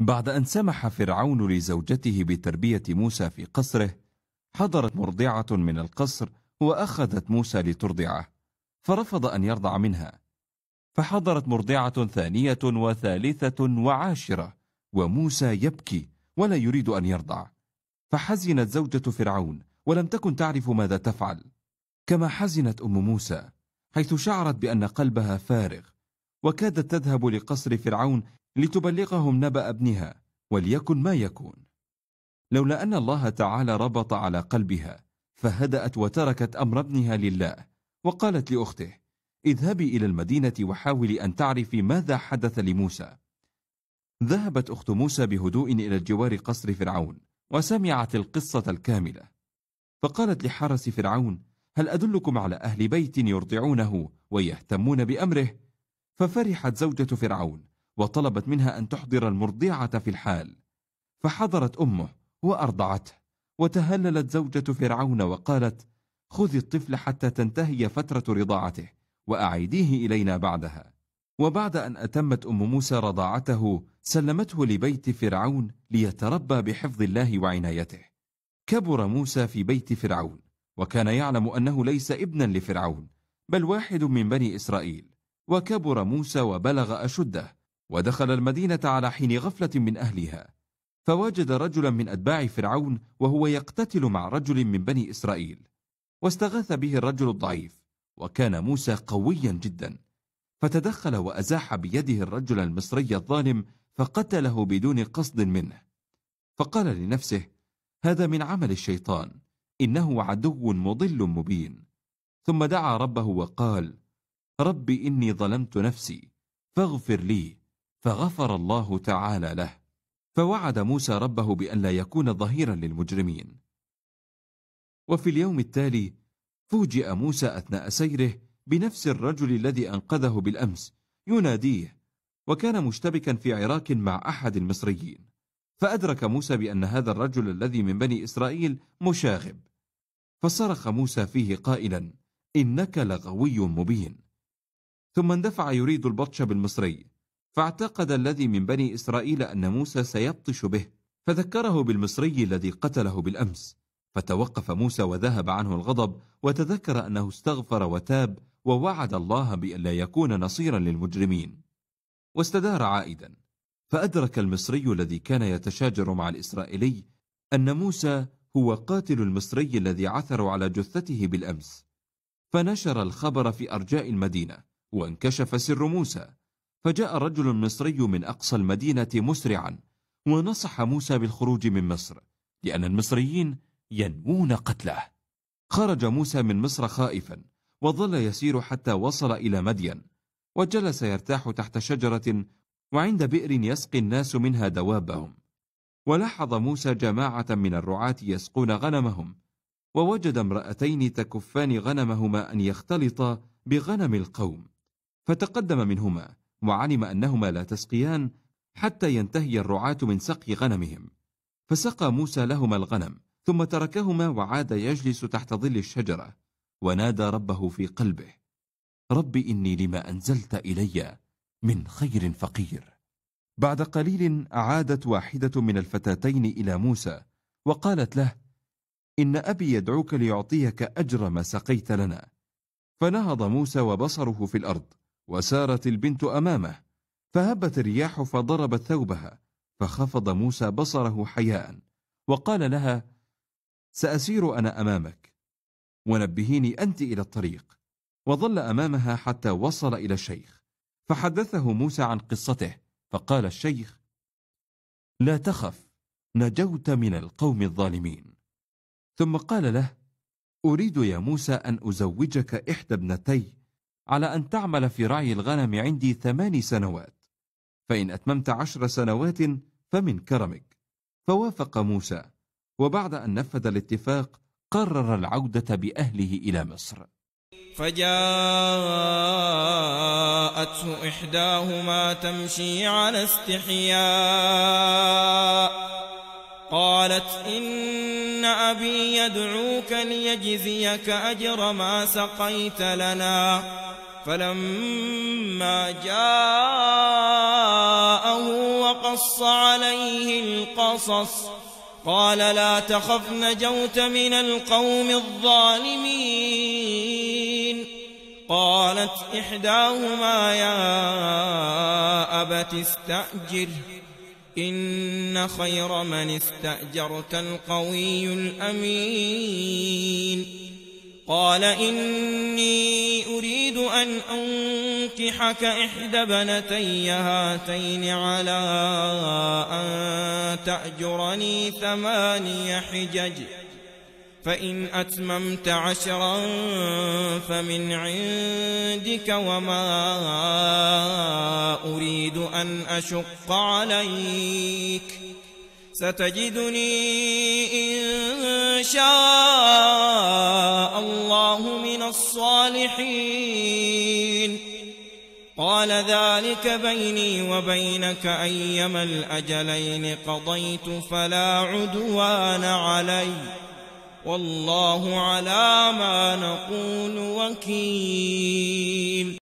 بعد أن سمح فرعون لزوجته بتربية موسى في قصره حضرت مرضعة من القصر وأخذت موسى لترضعه فرفض أن يرضع منها فحضرت مرضعة ثانية وثالثة وعاشرة وموسى يبكي ولا يريد أن يرضع فحزنت زوجة فرعون ولم تكن تعرف ماذا تفعل كما حزنت أم موسى حيث شعرت بأن قلبها فارغ وكادت تذهب لقصر فرعون لتبلغهم نبأ ابنها وليكن ما يكون لولا أن الله تعالى ربط على قلبها فهدأت وتركت أمر ابنها لله وقالت لأخته اذهبي إلى المدينة وحاولي أن تعرفي ماذا حدث لموسى ذهبت أخت موسى بهدوء إلى جوار قصر فرعون وسمعت القصة الكاملة فقالت لحرس فرعون هل أدلكم على أهل بيت يرضعونه ويهتمون بأمره ففرحت زوجة فرعون وطلبت منها أن تحضر المرضعة في الحال فحضرت أمه وأرضعته وتهللت زوجة فرعون وقالت خذي الطفل حتى تنتهي فترة رضاعته وأعيديه إلينا بعدها وبعد أن أتمت أم موسى رضاعته سلمته لبيت فرعون ليتربى بحفظ الله وعنايته كبر موسى في بيت فرعون وكان يعلم أنه ليس ابنا لفرعون بل واحد من بني إسرائيل وكبر موسى وبلغ أشده ودخل المدينة على حين غفلة من أهلها فوجد رجلا من أتباع فرعون وهو يقتتل مع رجل من بني إسرائيل واستغاث به الرجل الضعيف وكان موسى قويا جدا فتدخل وأزاح بيده الرجل المصري الظالم فقتله بدون قصد منه فقال لنفسه هذا من عمل الشيطان إنه عدو مضل مبين ثم دعا ربه وقال رب إني ظلمت نفسي فاغفر لي فغفر الله تعالى له فوعد موسى ربه بأن لا يكون ظهيرا للمجرمين وفي اليوم التالي فوجئ موسى أثناء سيره بنفس الرجل الذي أنقذه بالأمس يناديه وكان مشتبكا في عراك مع أحد المصريين فأدرك موسى بأن هذا الرجل الذي من بني إسرائيل مشاغب فصرخ موسى فيه قائلا إنك لغوي مبين ثم اندفع يريد البطش بالمصري فاعتقد الذي من بني إسرائيل أن موسى سيبطش به فذكره بالمصري الذي قتله بالأمس فتوقف موسى وذهب عنه الغضب وتذكر أنه استغفر وتاب ووعد الله بأن لا يكون نصيرا للمجرمين واستدار عائدا فأدرك المصري الذي كان يتشاجر مع الإسرائيلي أن موسى هو قاتل المصري الذي عثروا على جثته بالأمس فنشر الخبر في أرجاء المدينة وانكشف سر موسى فجاء رجل مصري من أقصى المدينة مسرعا ونصح موسى بالخروج من مصر لأن المصريين ينوون قتله خرج موسى من مصر خائفا وظل يسير حتى وصل إلى مدين وجلس يرتاح تحت شجرة وعند بئر يسقي الناس منها دوابهم ولاحظ موسى جماعة من الرعاة يسقون غنمهم ووجد امرأتين تكفان غنمهما أن يختلطا بغنم القوم فتقدم منهما وعلم أنهما لا تسقيان حتى ينتهي الرعاة من سقي غنمهم فسقى موسى لهما الغنم ثم تركهما وعاد يجلس تحت ظل الشجرة ونادى ربه في قلبه رب إني لما أنزلت إلي من خير فقير بعد قليل عادت واحدة من الفتاتين إلى موسى وقالت له إن أبي يدعوك ليعطيك أجر ما سقيت لنا فنهض موسى وبصره في الأرض وسارت البنت أمامه فهبت الرياح فضربت ثوبها فخفض موسى بصره حياء وقال لها سأسير أنا أمامك ونبهيني أنت إلى الطريق وظل أمامها حتى وصل إلى الشيخ فحدثه موسى عن قصته فقال الشيخ لا تخف نجوت من القوم الظالمين ثم قال له أريد يا موسى أن أزوجك إحدى ابنتي على أن تعمل في رعي الغنم عندي ثماني سنوات فإن أتممت عشر سنوات فمن كرمك فوافق موسى وبعد أن نفذ الاتفاق قرر العودة بأهله إلى مصر فجاءته إحداهما تمشي على استحياء قالت إن أبي يدعوك ليجزيك أجر ما سقيت لنا فلما جاءه وقص عليه القصص قال لا تخف نجوت من القوم الظالمين قالت إحداهما يا أبت استأجر إن خير من استأجرت القوي الأمين قال إني أريد أن أنكحك إحدى بنتي هاتين على أن تأجرني ثماني حجج فإن أتممت عشرا فمن عندك وما أريد أن أشق عليك ستجدني إن شاء الصالحين قال ذلك بيني وبينك أيما الأجلين قضيت فلا عدوان علي والله على ما نقول وكيل